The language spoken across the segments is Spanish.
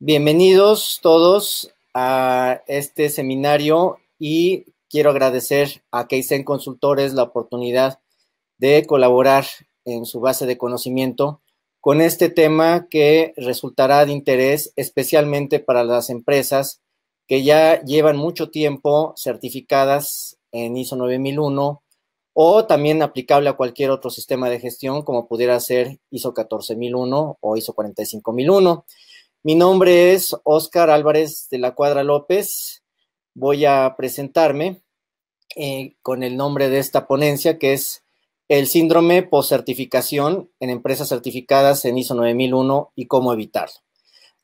Bienvenidos todos a este seminario y quiero agradecer a Keisen Consultores la oportunidad de colaborar en su base de conocimiento con este tema que resultará de interés especialmente para las empresas que ya llevan mucho tiempo certificadas en ISO 9001 o también aplicable a cualquier otro sistema de gestión como pudiera ser ISO 14001 o ISO 45001. Mi nombre es Óscar Álvarez de la Cuadra López. Voy a presentarme eh, con el nombre de esta ponencia que es el síndrome post-certificación en empresas certificadas en ISO 9001 y cómo evitarlo.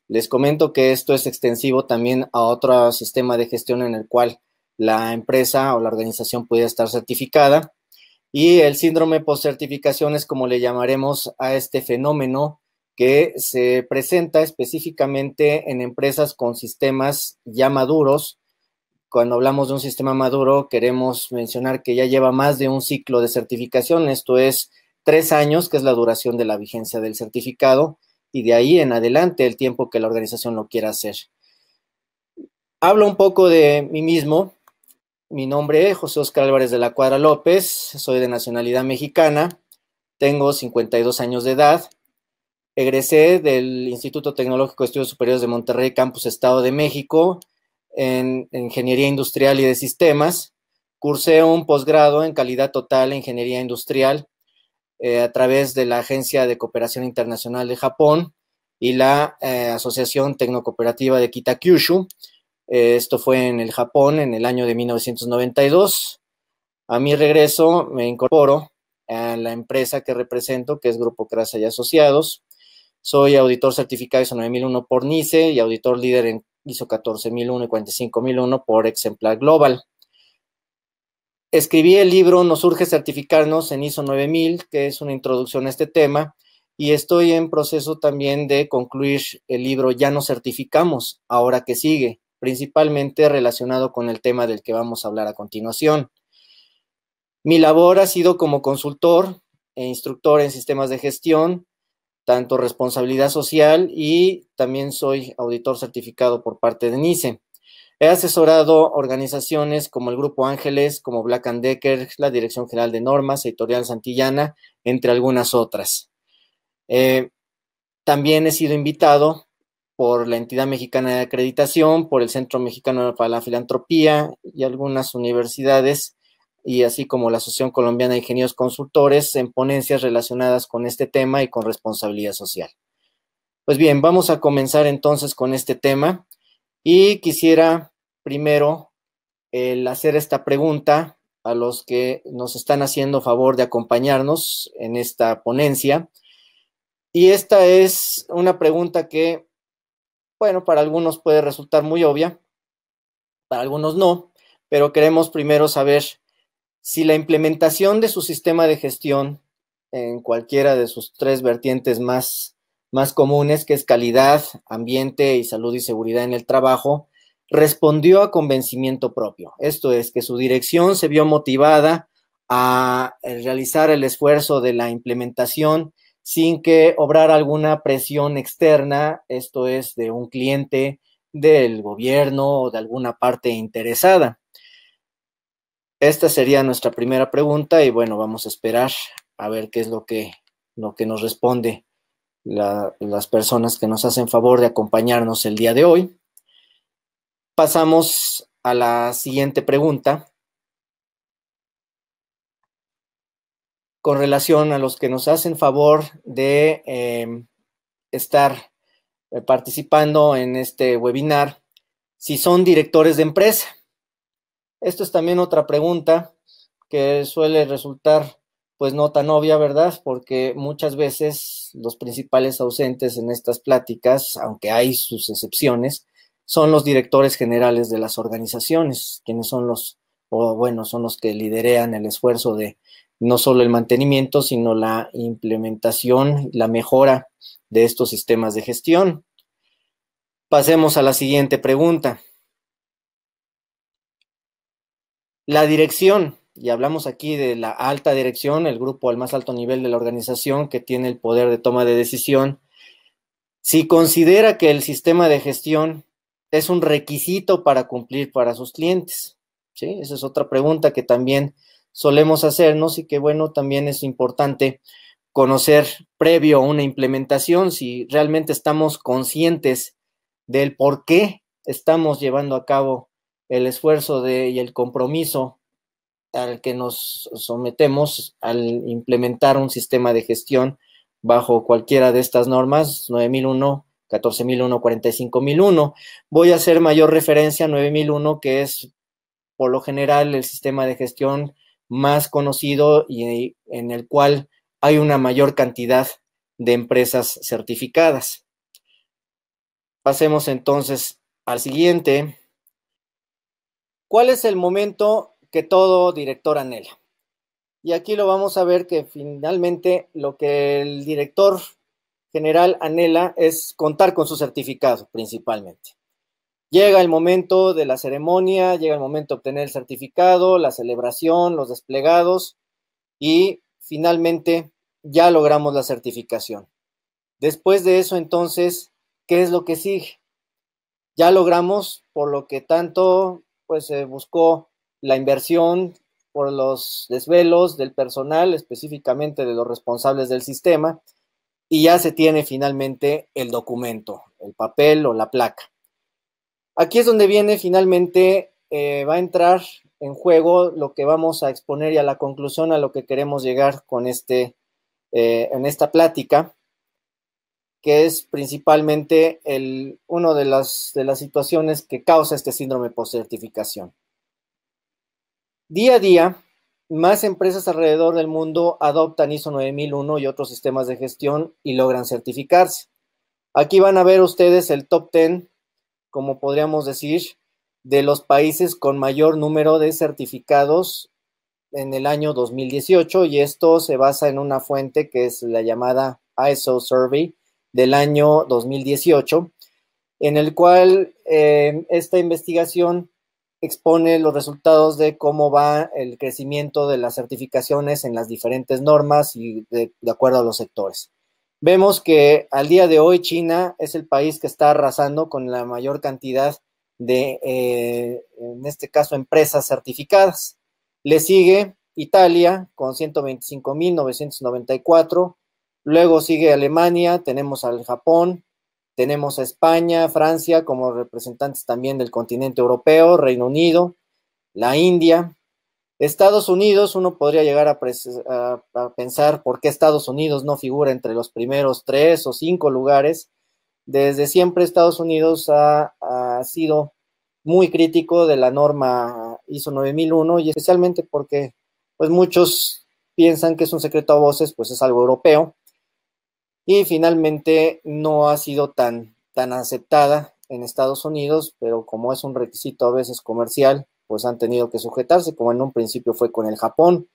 Les comento que esto es extensivo también a otro sistema de gestión en el cual la empresa o la organización puede estar certificada. Y el síndrome post-certificación es como le llamaremos a este fenómeno que se presenta específicamente en empresas con sistemas ya maduros. Cuando hablamos de un sistema maduro, queremos mencionar que ya lleva más de un ciclo de certificación, esto es tres años, que es la duración de la vigencia del certificado, y de ahí en adelante el tiempo que la organización lo quiera hacer. Hablo un poco de mí mismo. Mi nombre es José Oscar Álvarez de la Cuadra López, soy de nacionalidad mexicana, tengo 52 años de edad, Egresé del Instituto Tecnológico de Estudios Superiores de Monterrey, Campus Estado de México, en Ingeniería Industrial y de Sistemas. Cursé un posgrado en calidad total en Ingeniería Industrial eh, a través de la Agencia de Cooperación Internacional de Japón y la eh, Asociación Tecnocooperativa de Kitakyushu. Eh, esto fue en el Japón en el año de 1992. A mi regreso me incorporo a la empresa que represento, que es Grupo Crasa y Asociados. Soy auditor certificado ISO 9001 por NICE y auditor líder en ISO 14001 y 45001 por Exemplar Global. Escribí el libro Nos urge certificarnos en ISO 9000, que es una introducción a este tema, y estoy en proceso también de concluir el libro Ya nos certificamos, ahora que sigue, principalmente relacionado con el tema del que vamos a hablar a continuación. Mi labor ha sido como consultor e instructor en sistemas de gestión, tanto responsabilidad social y también soy auditor certificado por parte de NICE. He asesorado organizaciones como el Grupo Ángeles, como Black and Decker, la Dirección General de Normas, Editorial Santillana, entre algunas otras. Eh, también he sido invitado por la entidad mexicana de acreditación, por el Centro Mexicano para la Filantropía y algunas universidades y así como la Asociación Colombiana de Ingenieros Consultores en ponencias relacionadas con este tema y con responsabilidad social. Pues bien, vamos a comenzar entonces con este tema y quisiera primero hacer esta pregunta a los que nos están haciendo favor de acompañarnos en esta ponencia. Y esta es una pregunta que, bueno, para algunos puede resultar muy obvia, para algunos no, pero queremos primero saber si la implementación de su sistema de gestión en cualquiera de sus tres vertientes más, comunes, que es calidad, ambiente y salud y seguridad en el trabajo, respondió a convencimiento propio. Esto es, que su dirección se vio motivada a eh, realizar el esfuerzo de la implementación sin que obrara alguna presión externa, esto es, de un cliente, del gobierno o de alguna parte interesada. Esta sería nuestra primera pregunta y bueno, vamos a esperar a ver qué es lo que, lo que nos responde las personas que nos hacen favor de acompañarnos el día de hoy. Pasamos a la siguiente pregunta. con relación a los que nos hacen favor de eh, estar eh, participando en este webinar, si son directores de empresa. Esto es también otra pregunta que suele resultar pues no tan obvia, ¿verdad? Porque muchas veces los principales ausentes en estas pláticas, aunque hay sus excepciones, son los directores generales de las organizaciones, quienes son los, o bueno, son los que liderean el esfuerzo de no solo el mantenimiento, sino la implementación, la mejora de estos sistemas de gestión. Pasemos a la siguiente pregunta. La dirección, y hablamos aquí de la alta dirección, el grupo al más alto nivel de la organización que tiene el poder de toma de decisión, si considera que el sistema de gestión es un requisito para cumplir para sus clientes. ¿sí? Esa es otra pregunta que también solemos hacernos y que bueno, también es importante conocer previo a una implementación si realmente estamos conscientes del por qué estamos llevando a cabo el esfuerzo de, y el compromiso al que nos sometemos al implementar un sistema de gestión bajo cualquiera de estas normas, 9001, 14001, 45001. Voy a hacer mayor referencia a 9001, que es por lo general el sistema de gestión más conocido y en el cual hay una mayor cantidad de empresas certificadas. Pasemos entonces al siguiente, ¿Cuál es el momento que todo director anhela? Y aquí lo vamos a ver que finalmente lo que el director general anhela es contar con su certificado principalmente. Llega el momento de la ceremonia, llega el momento de obtener el certificado, la celebración, los desplegados y finalmente ya logramos la certificación. Después de eso, entonces, ¿qué es lo que sigue? Ya logramos por lo que tanto pues se buscó la inversión por los desvelos del personal, específicamente de los responsables del sistema, y ya se tiene finalmente el documento, el papel o la placa. Aquí es donde viene finalmente, eh, va a entrar en juego lo que vamos a exponer y a la conclusión a lo que queremos llegar con este, eh, en esta plática que es principalmente el, una de las, de las situaciones que causa este síndrome post-certificación. Día a día, más empresas alrededor del mundo adoptan ISO 9001 y otros sistemas de gestión y logran certificarse. Aquí van a ver ustedes el top 10, como podríamos decir, de los países con mayor número de certificados en el año 2018 y esto se basa en una fuente que es la llamada ISO Survey del año 2018, en el cual eh, esta investigación expone los resultados de cómo va el crecimiento de las certificaciones en las diferentes normas y de, acuerdo a los sectores. Vemos que al día de hoy China es el país que está arrasando con la mayor cantidad de, eh, en este caso, empresas certificadas. Le sigue Italia con 125.994, Luego sigue Alemania, tenemos al Japón, tenemos a España, Francia como representantes también del continente europeo, Reino Unido, la India. Estados Unidos, uno podría llegar a, pensar por qué Estados Unidos no figura entre los primeros tres o cinco lugares. Desde siempre Estados Unidos ha, sido muy crítico de la norma ISO 9001 y especialmente porque pues muchos piensan que es un secreto a voces, pues es algo europeo y finalmente no ha sido tan, tan aceptada en Estados Unidos, pero como es un requisito a veces comercial, pues han tenido que sujetarse, como en un principio fue con el Japón,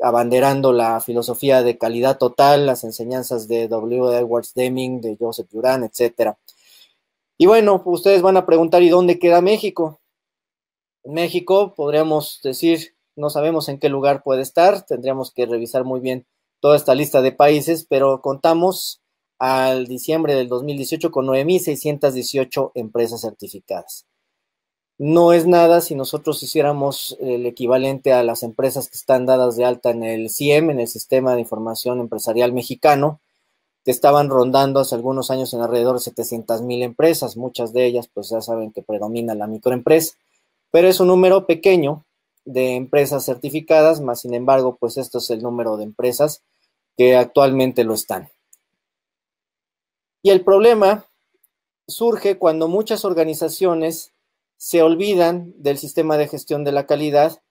abanderando la filosofía de calidad total, las enseñanzas de W. Edwards Deming, de Joseph Durán, etcétera. Y bueno, ustedes van a preguntar, ¿y dónde queda México? México podríamos decir, no sabemos en qué lugar puede estar, tendríamos que revisar muy bien toda esta lista de países, pero contamos al diciembre del 2018 con 9.618 empresas certificadas. No es nada si nosotros hiciéramos el equivalente a las empresas que están dadas de alta en el CIEM, en el Sistema de Información Empresarial Mexicano, que estaban rondando hace algunos años en alrededor de 700,000 empresas, muchas de ellas pues ya saben que predomina la microempresa, pero es un número pequeño de empresas certificadas, más sin embargo, pues esto es el número de empresas que actualmente lo están. Y el problema surge cuando muchas organizaciones se olvidan del sistema de gestión de la calidad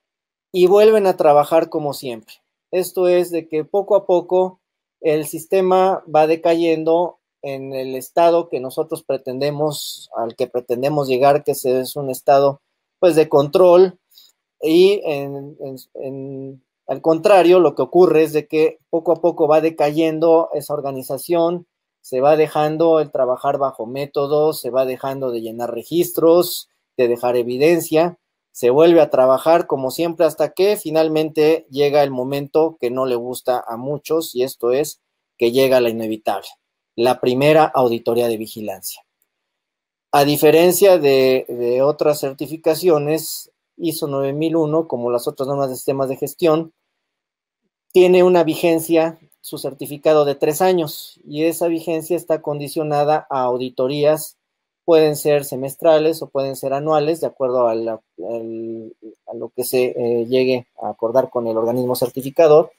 y vuelven a trabajar como siempre. Esto es de que poco a poco el sistema va decayendo en el estado que nosotros pretendemos, al que pretendemos llegar, que es un estado pues de control, y al contrario, lo que ocurre es de que poco a poco va decayendo esa organización, se va dejando el trabajar bajo métodos, se va dejando de llenar registros, de dejar evidencia, se vuelve a trabajar como siempre hasta que finalmente llega el momento que no le gusta a muchos y esto es que llega la inevitable, la primera auditoría de vigilancia. A diferencia de otras certificaciones, ISO 9001, como las otras normas de sistemas de gestión, tiene una vigencia, su certificado de tres años, y esa vigencia está condicionada a auditorías, pueden ser semestrales o pueden ser anuales, de acuerdo a, lo que se eh, llegue a acordar con el organismo certificador.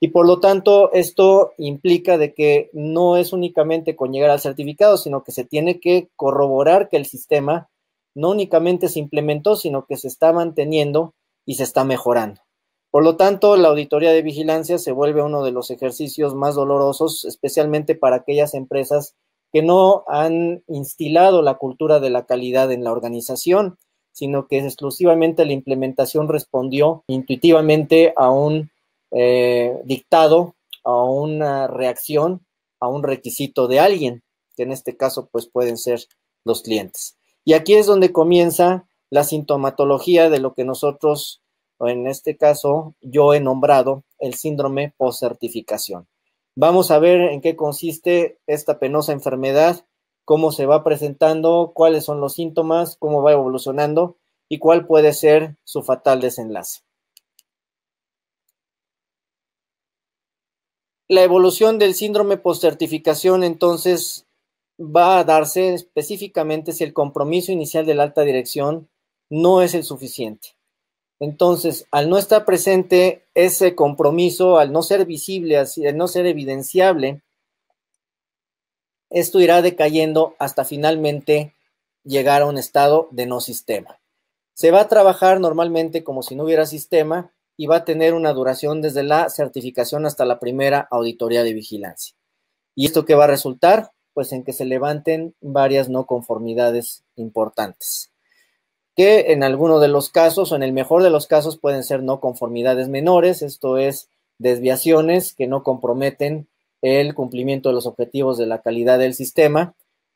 Y por lo tanto, esto implica de que no es únicamente con llegar al certificado, sino que se tiene que corroborar que el sistema no únicamente se implementó, sino que se está manteniendo y se está mejorando. Por lo tanto, la auditoría de vigilancia se vuelve uno de los ejercicios más dolorosos, especialmente para aquellas empresas que no han instilado la cultura de la calidad en la organización, sino que exclusivamente la implementación respondió intuitivamente a un eh, dictado, a una reacción, a un requisito de alguien, que en este caso pues pueden ser los clientes. Y aquí es donde comienza la sintomatología de lo que nosotros, o en este caso, yo he nombrado el síndrome post-certificación. Vamos a ver en qué consiste esta penosa enfermedad, cómo se va presentando, cuáles son los síntomas, cómo va evolucionando y cuál puede ser su fatal desenlace. La evolución del síndrome post-certificación, entonces va a darse específicamente si el compromiso inicial de la alta dirección no es el suficiente. Entonces, al no estar presente ese compromiso, al no ser visible, al no ser evidenciable, esto irá decayendo hasta finalmente llegar a un estado de no sistema. Se va a trabajar normalmente como si no hubiera sistema y va a tener una duración desde la certificación hasta la primera auditoría de vigilancia. ¿Y esto qué va a resultar? pues en que se levanten varias no conformidades importantes, que en alguno de los casos o en el mejor de los casos pueden ser no conformidades menores, esto es, desviaciones que no comprometen el cumplimiento de los objetivos de la calidad del sistema,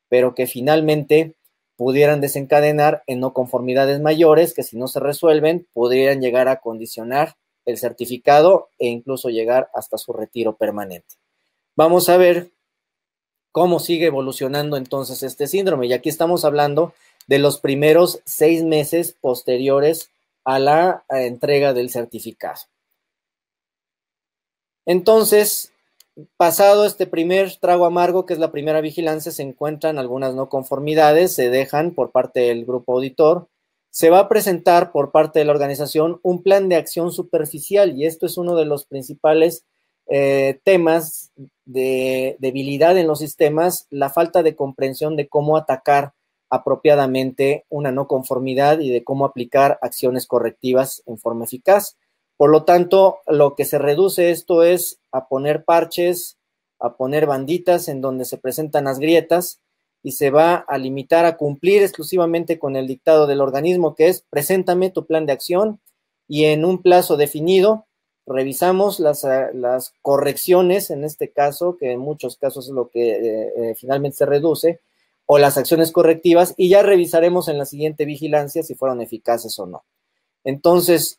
pero que finalmente pudieran desencadenar en no conformidades mayores que si no se resuelven podrían llegar a condicionar el certificado e incluso llegar hasta su retiro permanente. Vamos a ver cómo sigue evolucionando entonces este síndrome. Y aquí estamos hablando de los primeros seis meses posteriores a la entrega del certificado. Entonces, pasado este primer trago amargo, que es la primera vigilancia, se encuentran algunas no conformidades, se dejan por parte del grupo auditor, se va a presentar por parte de la organización un plan de acción superficial y esto es uno de los principales eh, temas de debilidad en los sistemas, la falta de comprensión de cómo atacar apropiadamente una no conformidad y de cómo aplicar acciones correctivas en forma eficaz. Por lo tanto, lo que se reduce esto es a poner parches, a poner banditas en donde se presentan las grietas y se va a limitar a cumplir exclusivamente con el dictado del organismo que es preséntame tu plan de acción y en un plazo definido revisamos ah, las, correcciones, en este caso, que en muchos casos es lo que eh, eh, finalmente se reduce, o las acciones correctivas, y ya revisaremos en la siguiente vigilancia si fueron eficaces o no. Entonces,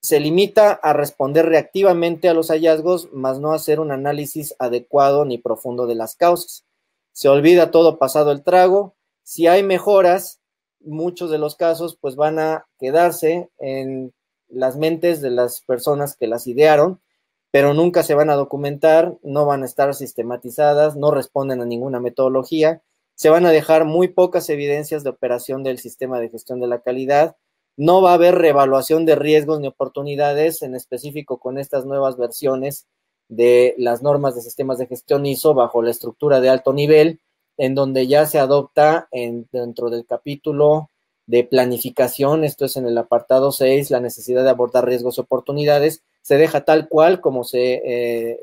se limita a responder reactivamente a los hallazgos, más no hacer un análisis adecuado ni profundo de las causas. Se olvida todo pasado el trago. Si hay mejoras, muchos de los casos pues van a quedarse en las mentes de las personas que las idearon, pero nunca se van a documentar, no van a estar sistematizadas, no responden a ninguna metodología, se van a dejar muy pocas evidencias de operación del sistema de gestión de la calidad, no va a haber reevaluación de riesgos ni oportunidades, en específico con estas nuevas versiones de las normas de sistemas de gestión ISO bajo la estructura de alto nivel, en donde ya se adopta en, dentro del capítulo de planificación, esto es en el apartado 6, la necesidad de abordar riesgos y oportunidades, se deja tal cual como se eh,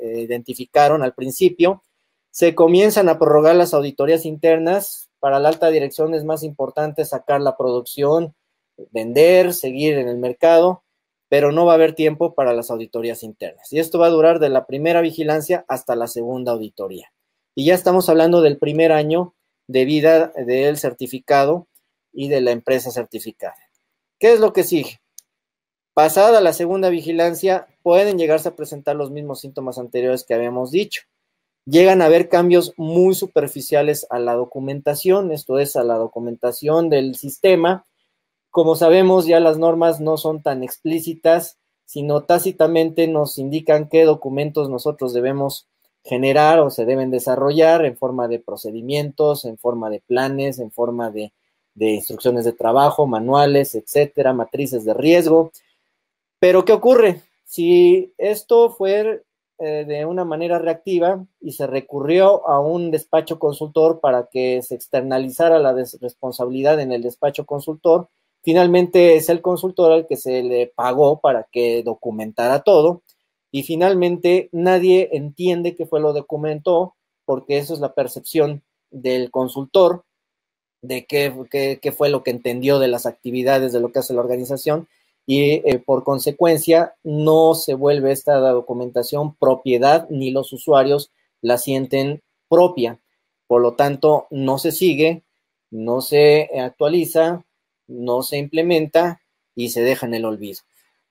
eh, identificaron al principio. Se comienzan a prorrogar las auditorías internas. Para la alta dirección es más importante sacar la producción, vender, seguir en el mercado, pero no va a haber tiempo para las auditorías internas. Y esto va a durar de la primera vigilancia hasta la segunda auditoría. Y ya estamos hablando del primer año de vida del certificado y de la empresa certificada. ¿Qué es lo que sigue? Pasada la segunda vigilancia, pueden llegarse a presentar los mismos síntomas anteriores que habíamos dicho. Llegan a haber cambios muy superficiales a la documentación, esto es, a la documentación del sistema. Como sabemos, ya las normas no son tan explícitas, sino tácitamente nos indican qué documentos nosotros debemos generar o se deben desarrollar en forma de procedimientos, en forma de planes, en forma de de instrucciones de trabajo, manuales, etcétera, matrices de riesgo. Pero, ¿qué ocurre? Si esto fue eh, de una manera reactiva y se recurrió a un despacho consultor para que se externalizara la responsabilidad en el despacho consultor, finalmente es el consultor al que se le pagó para que documentara todo y finalmente nadie entiende que fue lo documentó porque eso es la percepción del consultor de qué, qué, fue lo que entendió de las actividades, de lo que hace la organización, y eh, por consecuencia no se vuelve esta documentación propiedad ni los usuarios la sienten propia. Por lo tanto, no se sigue, no se actualiza, no se implementa y se deja en el olvido.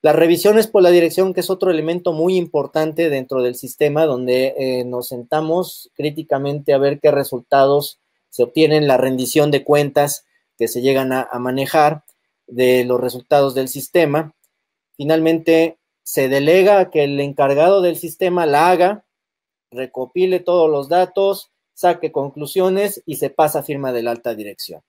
Las revisiones por la dirección, que es otro elemento muy importante dentro del sistema, donde eh, nos sentamos críticamente a ver qué resultados se obtienen la rendición de cuentas que se llegan a, manejar de los resultados del sistema. Finalmente, se delega que el encargado del sistema la haga, recopile todos los datos, saque conclusiones y se pasa a firma de la alta dirección.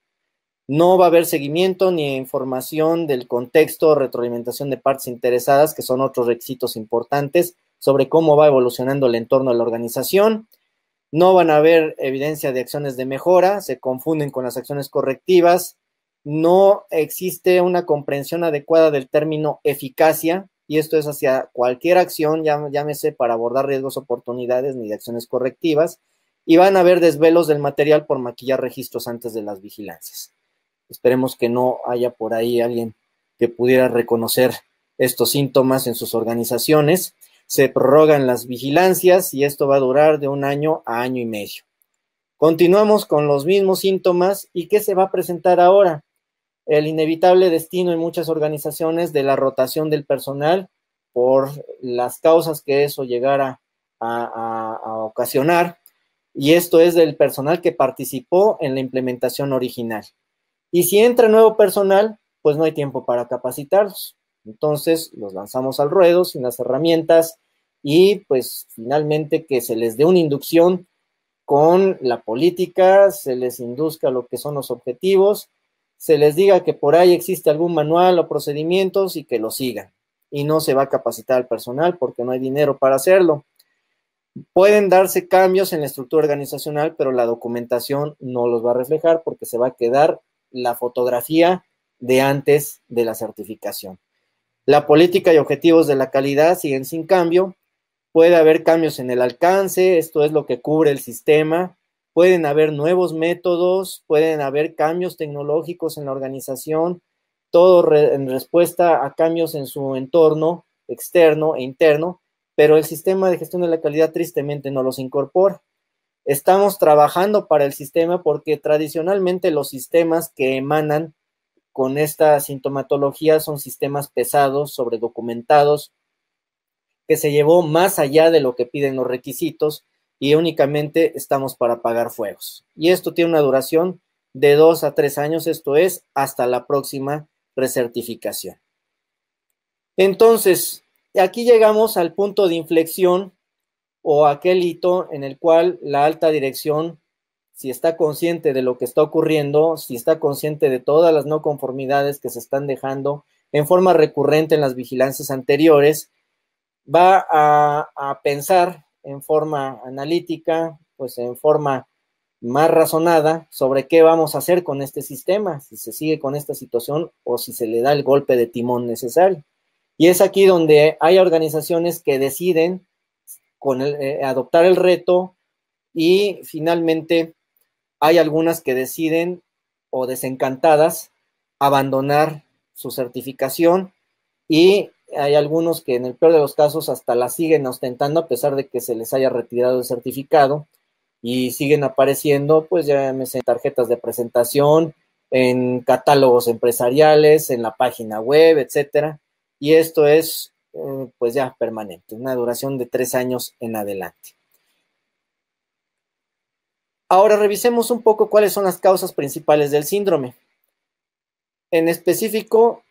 No va a haber seguimiento ni información del contexto, o retroalimentación de partes interesadas, que son otros requisitos importantes sobre cómo va evolucionando el entorno de la organización no van a haber evidencia de acciones de mejora, se confunden con las acciones correctivas, no existe una comprensión adecuada del término eficacia, y esto es hacia cualquier acción, llámese para abordar riesgos, oportunidades ni de acciones correctivas, y van a haber desvelos del material por maquillar registros antes de las vigilancias. Esperemos que no haya por ahí alguien que pudiera reconocer estos síntomas en sus organizaciones se prorrogan las vigilancias y esto va a durar de un año a año y medio. Continuamos con los mismos síntomas y qué se va a presentar ahora. El inevitable destino en muchas organizaciones de la rotación del personal por las causas que eso llegara a, ocasionar. Y esto es del personal que participó en la implementación original. Y si entra nuevo personal, pues no hay tiempo para capacitarlos. Entonces los lanzamos al ruedo sin las herramientas y pues finalmente que se les dé una inducción con la política, se les induzca lo que son los objetivos, se les diga que por ahí existe algún manual o procedimientos y que lo sigan. Y no se va a capacitar al personal porque no hay dinero para hacerlo. Pueden darse cambios en la estructura organizacional, pero la documentación no los va a reflejar porque se va a quedar la fotografía de antes de la certificación. La política y objetivos de la calidad siguen sin cambio, Puede haber cambios en el alcance, esto es lo que cubre el sistema. Pueden haber nuevos métodos, pueden haber cambios tecnológicos en la organización, todo en respuesta a cambios en su entorno externo e interno, pero el sistema de gestión de la calidad tristemente no los incorpora. Estamos trabajando para el sistema porque tradicionalmente los sistemas que emanan con esta sintomatología son sistemas pesados, sobredocumentados, se llevó más allá de lo que piden los requisitos y únicamente estamos para pagar fuegos. Y esto tiene una duración de dos a tres años, esto es, hasta la próxima recertificación. Entonces, aquí llegamos al punto de inflexión o aquel hito en el cual la alta dirección, si está consciente de lo que está ocurriendo, si está consciente de todas las no conformidades que se están dejando en forma recurrente en las vigilancias anteriores, va a, pensar en forma analítica, pues en forma más razonada sobre qué vamos a hacer con este sistema, si se sigue con esta situación o si se le da el golpe de timón necesario. Y es aquí donde hay organizaciones que deciden eh, adoptar el reto y finalmente hay algunas que deciden o desencantadas abandonar su certificación y hay algunos que en el peor de los casos hasta la siguen ostentando a pesar de que se les haya retirado el certificado y siguen apareciendo, pues ya en tarjetas de presentación, en catálogos empresariales, en la página web, etcétera. Y esto es, eh, pues ya permanente, una duración de tres años en adelante. Ahora revisemos un poco cuáles son las causas principales del síndrome. En específico,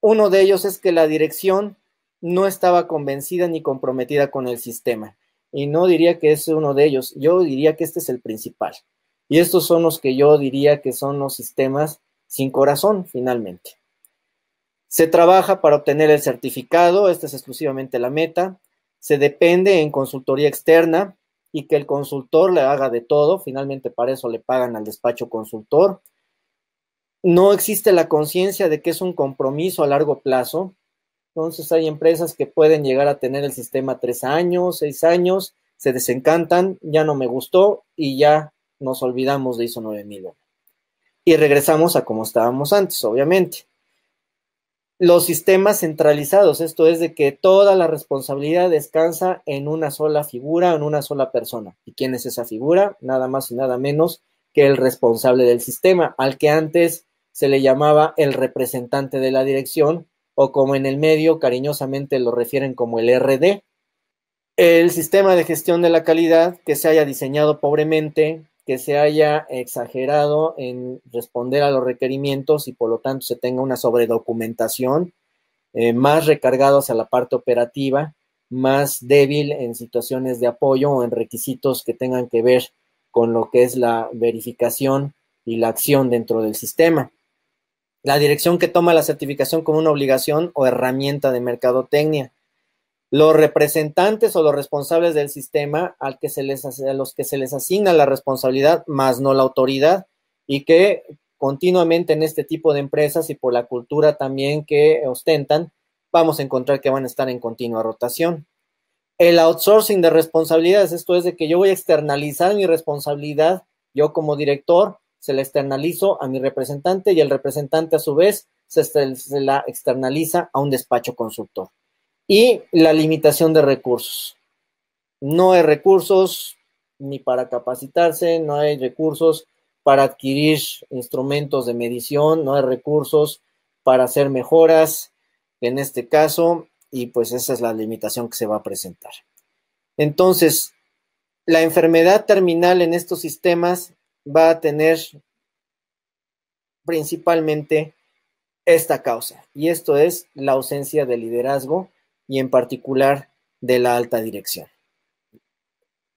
uno de ellos es que la dirección no estaba convencida ni comprometida con el sistema. Y no diría que es uno de ellos, yo diría que este es el principal. Y estos son los que yo diría que son los sistemas sin corazón, finalmente. Se trabaja para obtener el certificado, esta es exclusivamente la meta. Se depende en consultoría externa y que el consultor le haga de todo, finalmente para eso le pagan al despacho consultor no existe la conciencia de que es un compromiso a largo plazo. Entonces hay empresas que pueden llegar a tener el sistema tres años, seis años, se desencantan, ya no me gustó y ya nos olvidamos de ISO 9000. Y regresamos a como estábamos antes, obviamente. Los sistemas centralizados, esto es de que toda la responsabilidad descansa en una sola figura, en una sola persona. ¿Y quién es esa figura? Nada más y nada menos que el responsable del sistema, al que antes se le llamaba el representante de la dirección o como en el medio cariñosamente lo refieren como el RD. El sistema de gestión de la calidad que se haya diseñado pobremente, que se haya exagerado en responder a los requerimientos y por lo tanto se tenga una sobredocumentación, eh, más recargados a la parte operativa, más débil en situaciones de apoyo o en requisitos que tengan que ver con lo que es la verificación y la acción dentro del sistema la dirección que toma la certificación como una obligación o herramienta de mercadotecnia. Los representantes o los responsables del sistema al que se les, a los que se les asigna la responsabilidad, más no la autoridad, y que continuamente en este tipo de empresas y por la cultura también que ostentan, vamos a encontrar que van a estar en continua rotación. El outsourcing de responsabilidades, esto es de que yo voy a externalizar mi responsabilidad, yo como director, se la externalizo a mi representante y el representante a su vez se, este, se la externaliza a un despacho consultor. Y la limitación de recursos. No hay recursos ni para capacitarse, no hay recursos para adquirir instrumentos de medición, no hay recursos para hacer mejoras en este caso, y pues esa es la limitación que se va a presentar. Entonces, la enfermedad terminal en estos sistemas va a tener principalmente esta causa, y esto es la ausencia de liderazgo y en particular de la alta dirección.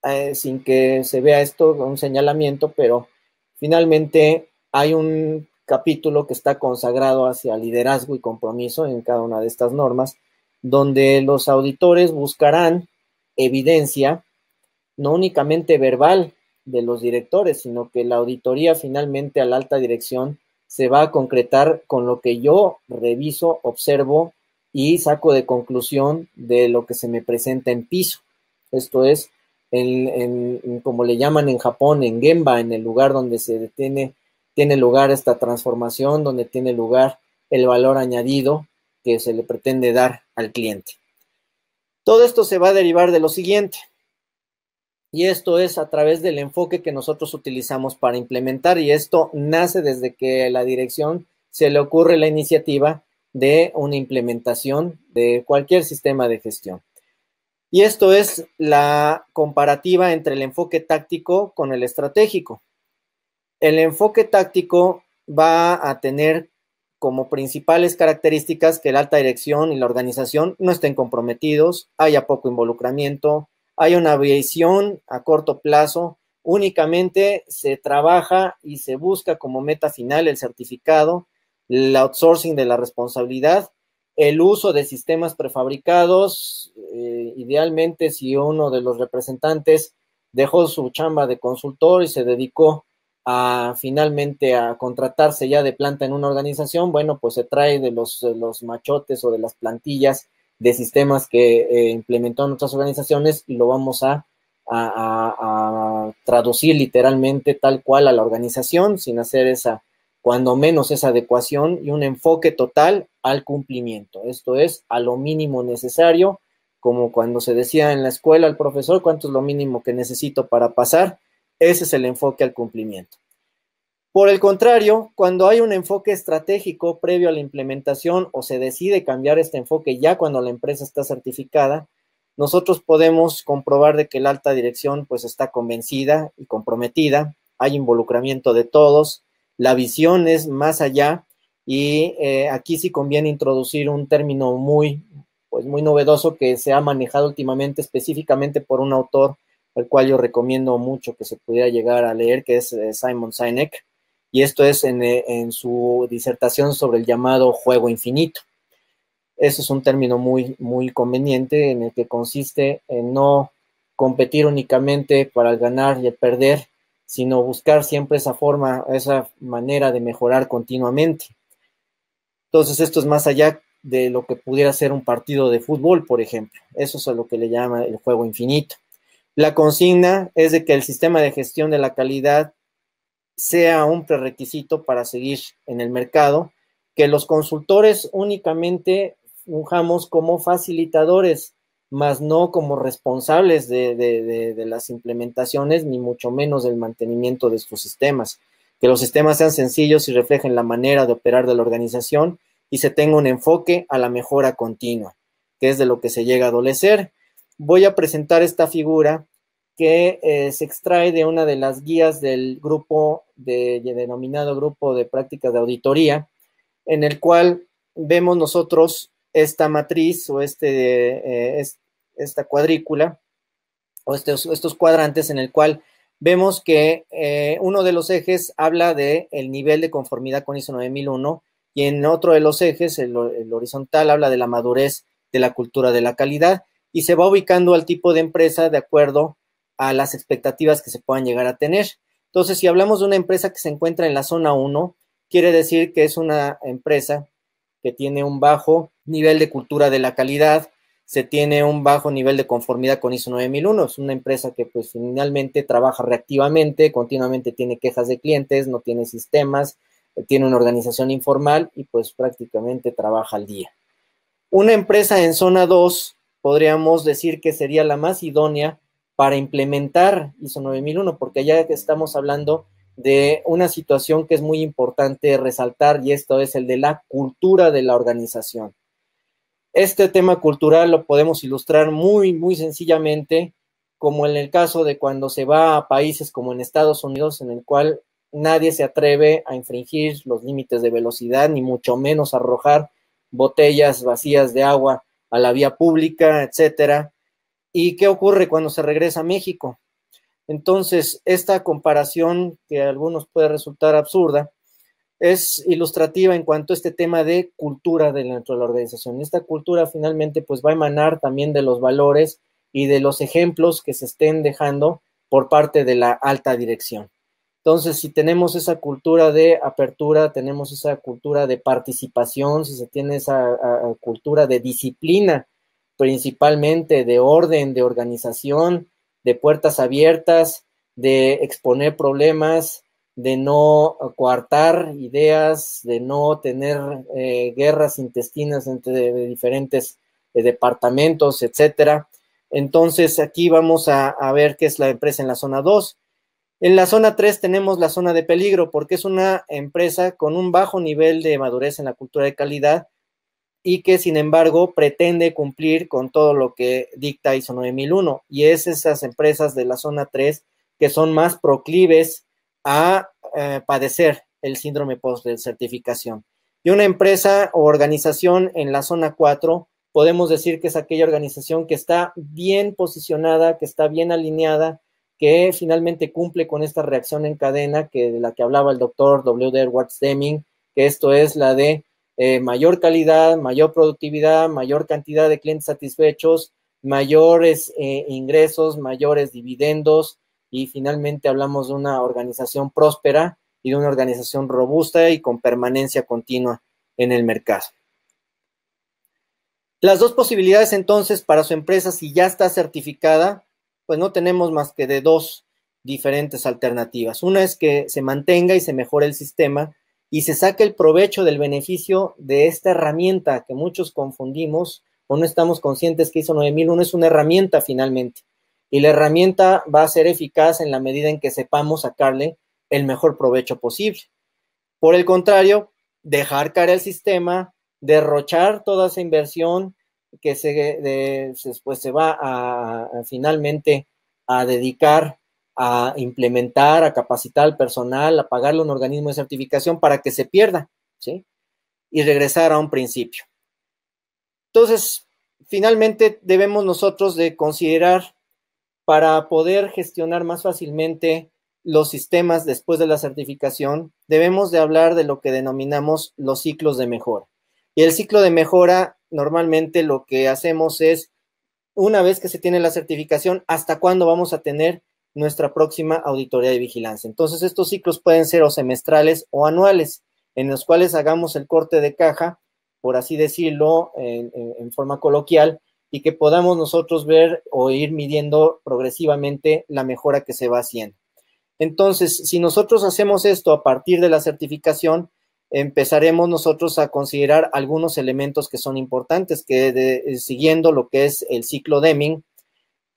Eh, sin que se vea esto un señalamiento, pero finalmente hay un capítulo que está consagrado hacia liderazgo y compromiso en cada una de estas normas, donde los auditores buscarán evidencia, no únicamente verbal, de los directores, sino que la auditoría finalmente a la alta dirección se va a concretar con lo que yo reviso, observo y saco de conclusión de lo que se me presenta en piso. Esto es, como le llaman en Japón, en Gemba, en el lugar donde se detiene, tiene lugar esta transformación, donde tiene lugar el valor añadido que se le pretende dar al cliente. Todo esto se va a derivar de lo siguiente y esto es a través del enfoque que nosotros utilizamos para implementar y esto nace desde que la dirección se le ocurre la iniciativa de una implementación de cualquier sistema de gestión. Y esto es la comparativa entre el enfoque táctico con el estratégico. El enfoque táctico va a tener como principales características que la alta dirección y la organización no estén comprometidos, haya poco involucramiento, hay una aviación a corto plazo, únicamente se trabaja y se busca como meta final el certificado, el outsourcing de la responsabilidad, el uso de sistemas prefabricados, eh, idealmente si uno de los representantes dejó su chamba de consultor y se dedicó a finalmente a contratarse ya de planta en una organización, bueno, pues se trae de los machotes o de las plantillas de sistemas que eh, implementó en otras organizaciones y lo vamos a, a, traducir literalmente tal cual a la organización sin hacer esa, cuando menos esa adecuación y un enfoque total al cumplimiento. Esto es a lo mínimo necesario, como cuando se decía en la escuela al profesor, ¿cuánto es lo mínimo que necesito para pasar? Ese es el enfoque al cumplimiento. Por el contrario, cuando hay un enfoque estratégico previo a la implementación o se decide cambiar este enfoque ya cuando la empresa está certificada, nosotros podemos comprobar de que la alta dirección pues está convencida y comprometida, hay involucramiento de todos, la visión es más allá y eh, aquí sí conviene introducir un término muy, pues muy novedoso que se ha manejado últimamente específicamente por un autor al cual yo recomiendo mucho que se pudiera llegar a leer, que es eh, Simon Sinek, y esto es eh, en, su disertación sobre el llamado juego infinito. Eso es un término muy, muy conveniente en el que consiste en no competir únicamente para el ganar y el perder, sino buscar siempre esa forma, esa manera de mejorar continuamente. Entonces, esto es más allá de lo que pudiera ser un partido de fútbol, por ejemplo. Eso es a lo que le llama el juego infinito. La consigna es de que el sistema de gestión de la calidad sea un prerequisito para seguir en el mercado, que los consultores únicamente fungamos como facilitadores, más no como responsables de, las implementaciones, ni mucho menos del mantenimiento de sus sistemas. Que los sistemas sean sencillos y reflejen la manera de operar de la organización y se tenga un enfoque a la mejora continua, que es de lo que se llega a adolecer. Voy a presentar esta figura que eh, se extrae de una de las guías del grupo de, denominado grupo de prácticas de auditoría, en el cual vemos nosotros esta matriz o este, eh, esta cuadrícula o estos, cuadrantes en el cual vemos que eh, uno de los ejes habla de el nivel de conformidad con ISO 9001 y en otro de los ejes, el, el horizontal, habla de la madurez de la cultura de la calidad y se va ubicando al tipo de empresa de acuerdo a las expectativas que se puedan llegar a tener. Entonces, si hablamos de una empresa que se encuentra en la zona 1, quiere decir que es una empresa que tiene un bajo nivel de cultura de la calidad, se tiene un bajo nivel de conformidad con ISO 9001. Es una empresa que pues finalmente trabaja reactivamente, continuamente tiene quejas de clientes, no tiene sistemas, tiene una organización informal y pues prácticamente trabaja al día. Una empresa en zona 2 podríamos decir que sería la más idónea para implementar ISO 9001, porque ya estamos hablando de una situación que es muy importante resaltar y esto es el de la cultura de la organización. Este tema cultural lo podemos ilustrar muy, muy sencillamente, como en el caso de cuando se va a países como en Estados Unidos, en el cual nadie se atreve a infringir los límites de velocidad, ni mucho menos arrojar botellas vacías de agua a la vía pública, etcétera. ¿Y qué ocurre cuando se regresa a México? Entonces, esta comparación, que a algunos puede resultar absurda, es ilustrativa en cuanto a este tema de cultura dentro de la organización. Esta cultura finalmente pues va a emanar también de los valores y de los ejemplos que se estén dejando por parte de la alta dirección. Entonces, si tenemos esa cultura de apertura, tenemos esa cultura de participación, si se tiene esa cultura de disciplina principalmente de orden, de organización, de puertas abiertas, de exponer problemas, de no coartar ideas, de no tener eh, guerras intestinas entre diferentes eh, departamentos, etcétera. Entonces, aquí vamos a, a, ver qué es la empresa en la zona 2. En la zona 3 tenemos la zona de peligro, porque es una empresa con un bajo nivel de madurez en la cultura de calidad y que sin embargo pretende cumplir con todo lo que dicta ISO 9001 y es esas empresas de la zona 3 que son más proclives a eh, padecer el síndrome post de certificación. Y una empresa o organización en la zona 4 podemos decir que es aquella organización que está bien posicionada, que está bien alineada, que finalmente cumple con esta reacción en cadena que de la que hablaba el doctor W. Edwards Deming, que esto es la de eh, mayor calidad, mayor productividad, mayor cantidad de clientes satisfechos, mayores eh, ingresos, mayores dividendos y finalmente hablamos de una organización próspera y de una organización robusta y con permanencia continua en el mercado. Las dos posibilidades entonces para su empresa, si ya está certificada, pues no tenemos más que de dos diferentes alternativas. Una es que se mantenga y se mejore el sistema y se saca el provecho del beneficio de esta herramienta que muchos confundimos o no estamos conscientes que hizo 9001 es una herramienta finalmente. Y la herramienta va a ser eficaz en la medida en que sepamos sacarle el mejor provecho posible. Por el contrario, dejar caer el sistema, derrochar toda esa inversión que se, pues, se va a finalmente a dedicar a implementar, a capacitar al personal, a pagarle un organismo de certificación para que se pierda, ¿sí? Y regresar a un principio. Entonces, finalmente debemos nosotros de considerar para poder gestionar más fácilmente los sistemas después de la certificación, debemos de hablar de lo que denominamos los ciclos de mejora. Y el ciclo de mejora, normalmente lo que hacemos es, una vez que se tiene la certificación, hasta cuándo vamos a tener nuestra próxima auditoría de vigilancia. Entonces, estos ciclos pueden ser o semestrales o anuales, en los cuales hagamos el corte de caja, por así decirlo, en, forma coloquial, y que podamos nosotros ver o ir midiendo progresivamente la mejora que se va haciendo. Entonces, si nosotros hacemos esto a partir de la certificación, empezaremos nosotros a considerar algunos elementos que son importantes, que eh, siguiendo lo que es el ciclo Deming,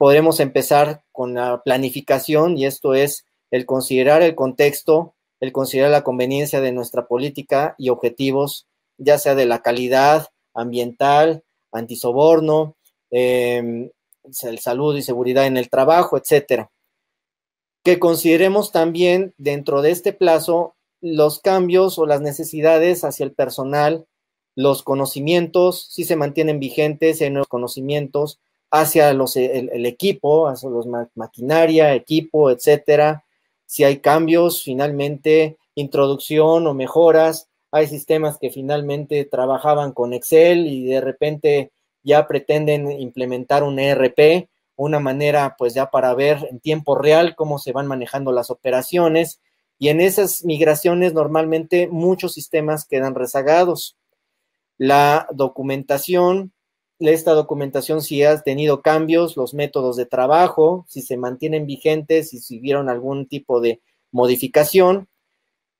podremos empezar con la planificación y esto es el considerar el contexto, el considerar la conveniencia de nuestra política y objetivos, ya sea de la calidad ambiental, antisoborno, em, salud y seguridad en el trabajo, etcétera. Que consideremos también dentro de este plazo los cambios o las necesidades hacia el personal, los conocimientos, si se mantienen vigentes en los conocimientos, hacia el, equipo, hacia los maquinaria, equipo, etcétera. Si hay cambios, finalmente, introducción o mejoras. Hay sistemas que finalmente trabajaban con Excel y de repente ya pretenden implementar un ERP, una manera pues ya para ver en tiempo real cómo se van manejando las operaciones. Y en esas migraciones normalmente muchos sistemas quedan rezagados. La documentación esta documentación si has tenido cambios, los métodos de trabajo, si se mantienen vigentes, si vieron algún tipo de modificación.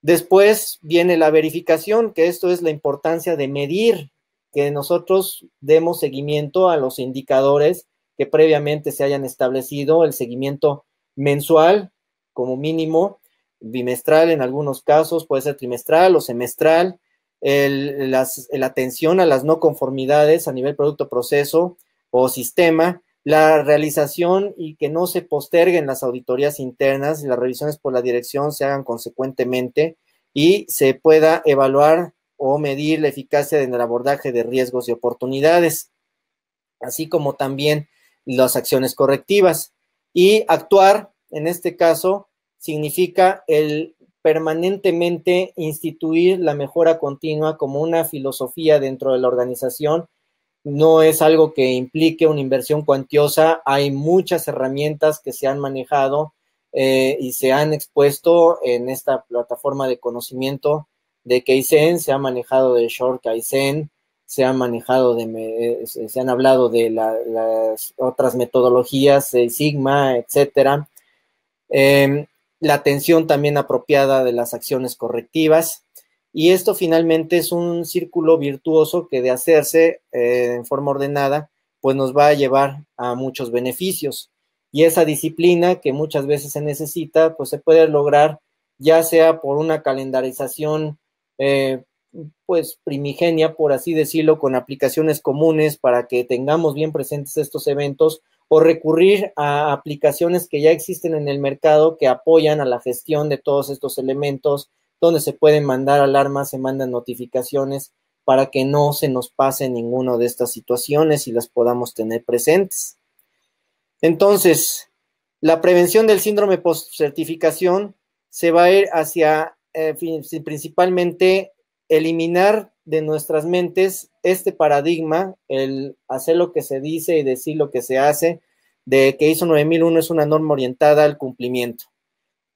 Después viene la verificación, que esto es la importancia de medir, que nosotros demos seguimiento a los indicadores que previamente se hayan establecido, el seguimiento mensual como mínimo, bimestral en algunos casos, puede ser trimestral o semestral, la atención a las no conformidades a nivel producto, proceso o sistema, la realización y que no se posterguen las auditorías internas y las revisiones por la dirección se hagan consecuentemente y se pueda evaluar o medir la eficacia en el abordaje de riesgos y oportunidades, así como también las acciones correctivas. Y actuar, en este caso, significa el permanentemente instituir la mejora continua como una filosofía dentro de la organización. No es algo que implique una inversión cuantiosa. Hay muchas herramientas que se han manejado eh, y se han expuesto en esta plataforma de conocimiento de Kaizen. Se ha manejado de Short Kaizen, se han manejado de, eh, se han hablado de las otras metodologías, eh, Sigma, etcétera. Em, la atención también apropiada de las acciones correctivas. Y esto finalmente es un círculo virtuoso que de hacerse eh, en forma ordenada, pues nos va a llevar a muchos beneficios. Y esa disciplina que muchas veces se necesita, pues se puede lograr ya sea por una calendarización eh, pues primigenia, por así decirlo, con aplicaciones comunes para que tengamos bien presentes estos eventos o recurrir a aplicaciones que ya existen en el mercado que apoyan a la gestión de todos estos elementos, donde se pueden mandar alarmas, se mandan notificaciones para que no se nos pase ninguna de estas situaciones y las podamos tener presentes. Entonces, la prevención del síndrome post-certificación se va a ir hacia eh, principalmente eliminar de nuestras mentes este paradigma, el hacer lo que se dice y decir lo que se hace, de que ISO 9001 es una norma orientada al cumplimiento,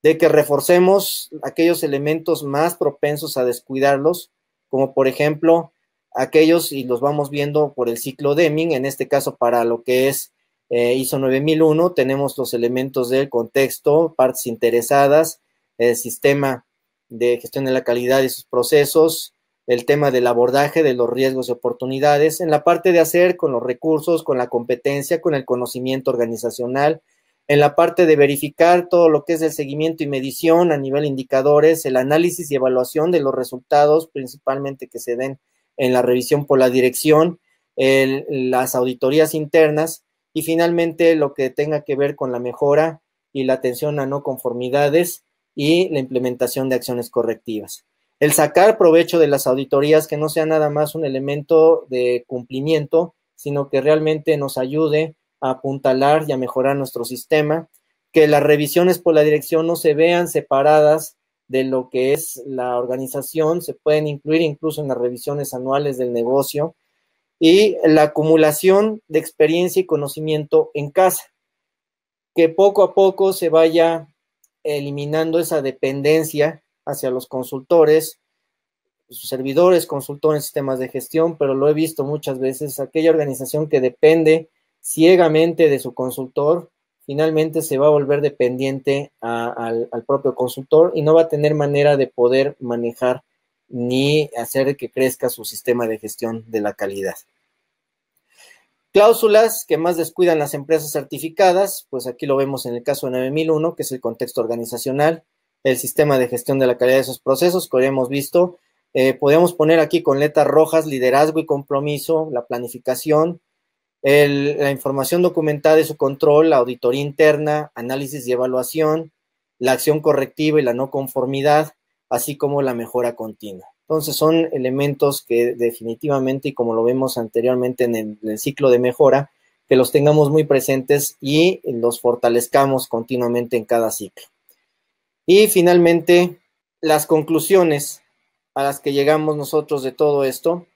de que reforcemos aquellos elementos más propensos a descuidarlos, como por ejemplo aquellos, y los vamos viendo por el ciclo Deming, en este caso para lo que es eh, ISO 9001, tenemos los elementos del contexto, partes interesadas, el sistema de gestión de la calidad y sus procesos, el tema del abordaje de los riesgos y oportunidades, en la parte de hacer con los recursos, con la competencia, con el conocimiento organizacional, en la parte de verificar todo lo que es el seguimiento y medición a nivel indicadores, el análisis y evaluación de los resultados, principalmente que se den en la revisión por la dirección, las auditorías internas y finalmente lo que tenga que ver con la mejora y la atención a no conformidades y la implementación de acciones correctivas el sacar provecho de las auditorías, que no sea nada más un elemento de cumplimiento, sino que realmente nos ayude a apuntalar y a mejorar nuestro sistema, que las revisiones por la dirección no se vean separadas de lo que es la organización, se pueden incluir incluso en las revisiones anuales del negocio y la acumulación de experiencia y conocimiento en casa, que poco a poco se vaya eliminando esa dependencia hacia los consultores, sus servidores, consultores en sistemas de gestión, pero lo he visto muchas veces, aquella organización que depende ciegamente de su consultor, finalmente se va a volver dependiente al, al, propio consultor y no va a tener manera de poder manejar ni hacer que crezca su sistema de gestión de la calidad. Cláusulas que más descuidan las empresas certificadas, pues aquí lo vemos en el caso de 9001, que es el contexto organizacional, el sistema de gestión de la calidad de esos procesos que hemos visto. Eh, podemos poner aquí con letras rojas liderazgo y compromiso, la planificación, la información documentada y su control, la auditoría interna, análisis y evaluación, la acción correctiva y la no conformidad, así como la mejora continua. Entonces son elementos que definitivamente, y como lo vemos anteriormente en el ciclo de mejora, que los tengamos muy presentes y los fortalezcamos continuamente en cada ciclo. Y finalmente, las conclusiones a las que llegamos nosotros de todo esto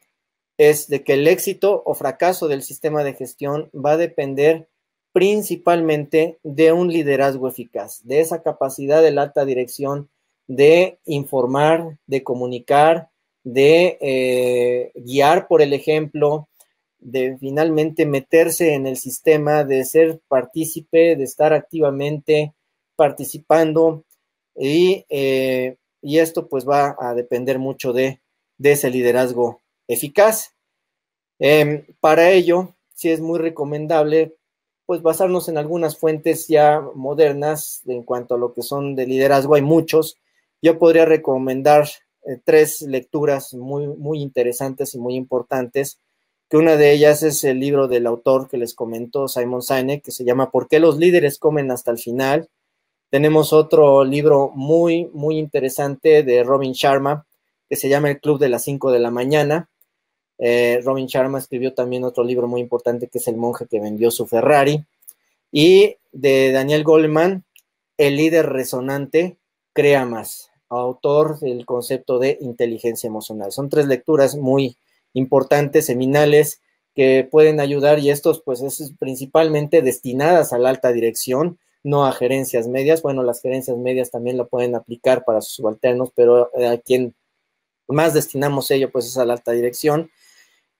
es de que el éxito o fracaso del sistema de gestión va a depender principalmente de un liderazgo eficaz, de esa capacidad de la alta dirección de informar, de comunicar, de eh, guiar por el ejemplo, de finalmente meterse en el sistema, de ser partícipe, de estar activamente participando eh, y, esto pues va a depender mucho de, ese liderazgo eficaz. Em, para ello, si es muy recomendable pues basarnos en algunas fuentes ya modernas en cuanto a lo que son de liderazgo, hay muchos. Yo podría recomendar eh, tres lecturas muy, muy interesantes y muy importantes, que una de ellas es el libro del autor que les comentó Simon Sinek, que se llama ¿Por qué los líderes comen hasta el final? Tenemos otro libro muy, muy interesante de Robin Sharma, que se llama El Club de las 5 de la mañana. Eh, Robin Sharma escribió también otro libro muy importante que es El monje que vendió su Ferrari. Y de Daniel Goleman, El líder resonante, crea más, autor del concepto de inteligencia emocional. Son tres lecturas muy importantes, seminales, que pueden ayudar y estos pues es principalmente destinadas a la alta dirección no a gerencias medias. Bueno, las gerencias medias también lo pueden aplicar para sus subalternos, pero eh, a quien más destinamos ello, pues es a la alta dirección.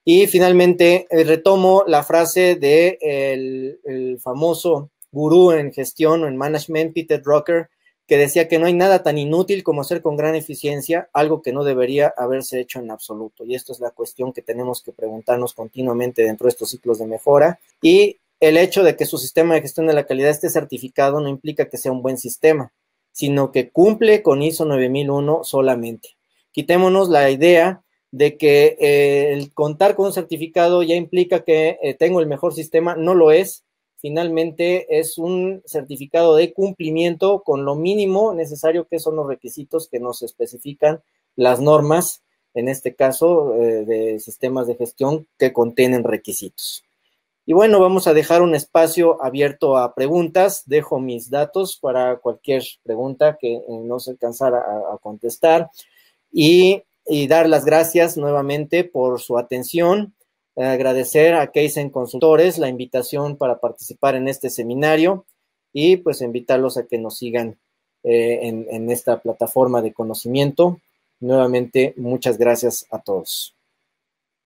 Y finalmente eh, retomo la frase de el, famoso gurú en gestión o en management, Peter Drucker, que decía que no hay nada tan inútil como hacer con gran eficiencia algo que no debería haberse hecho en absoluto. Y esto es la cuestión que tenemos que preguntarnos continuamente dentro de estos ciclos de mejora. Y el hecho de que su sistema de gestión de la calidad esté certificado no implica que sea un buen sistema, sino que cumple con ISO 9001 solamente. Quitémonos la idea de que eh, el contar con un certificado ya implica que eh, tengo el mejor sistema, no lo es. Finalmente es un certificado de cumplimiento con lo mínimo necesario que son los requisitos que nos especifican las normas, en este caso eh, de sistemas de gestión que contienen requisitos. Y bueno, vamos a dejar un espacio abierto a preguntas. Dejo mis datos para cualquier pregunta que eh, no se alcanzara a, contestar. Y, dar las gracias nuevamente por su atención. Agradecer a Keisen Consultores la invitación para participar en este seminario y pues invitarlos a que nos sigan eh, en esta plataforma de conocimiento. Nuevamente, muchas gracias a todos.